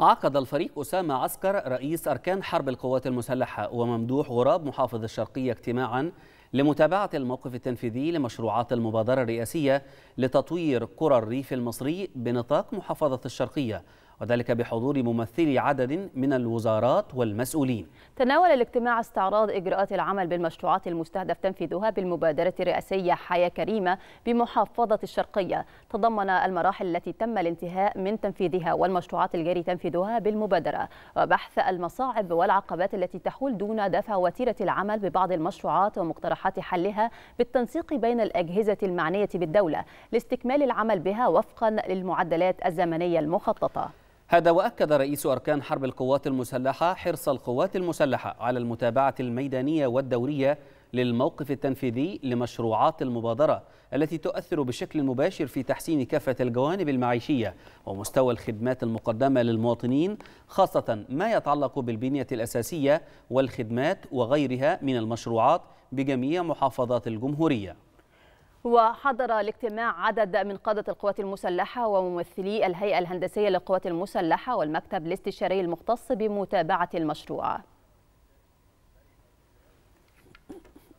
عقد الفريق أسامة عسكر رئيس أركان حرب القوات المسلحة وممدوح غراب محافظ الشرقية اجتماعا لمتابعة الموقف التنفيذي لمشروعات المبادرة الرئاسية لتطوير قرى الريف المصري بنطاق محافظة الشرقية وذلك بحضور ممثلي عدد من الوزارات والمسؤولين تناول الاجتماع استعراض إجراءات العمل بالمشروعات المستهدف تنفيذها بالمبادرة الرئاسية حياة كريمة بمحافظة الشرقية تضمن المراحل التي تم الانتهاء من تنفيذها والمشروعات الجاري تنفيذها بالمبادرة وبحث المصاعب والعقبات التي تحول دون دفع وتيرة العمل ببعض المشروعات ومقترحات حلها بالتنسيق بين الأجهزة المعنية بالدولة لاستكمال العمل بها وفقا للمعدلات الزمنية المخططة هذا وأكد رئيس أركان حرب القوات المسلحة حرص القوات المسلحة على المتابعة الميدانية والدورية للموقف التنفيذي لمشروعات المبادرة التي تؤثر بشكل مباشر في تحسين كافة الجوانب المعيشية ومستوى الخدمات المقدمة للمواطنين خاصة ما يتعلق بالبنية الأساسية والخدمات وغيرها من المشروعات بجميع محافظات الجمهورية وحضر الاجتماع عدد من قادة القوات المسلحة وممثلي الهيئة الهندسية للقوات المسلحة والمكتب الاستشاري المختص بمتابعة المشروع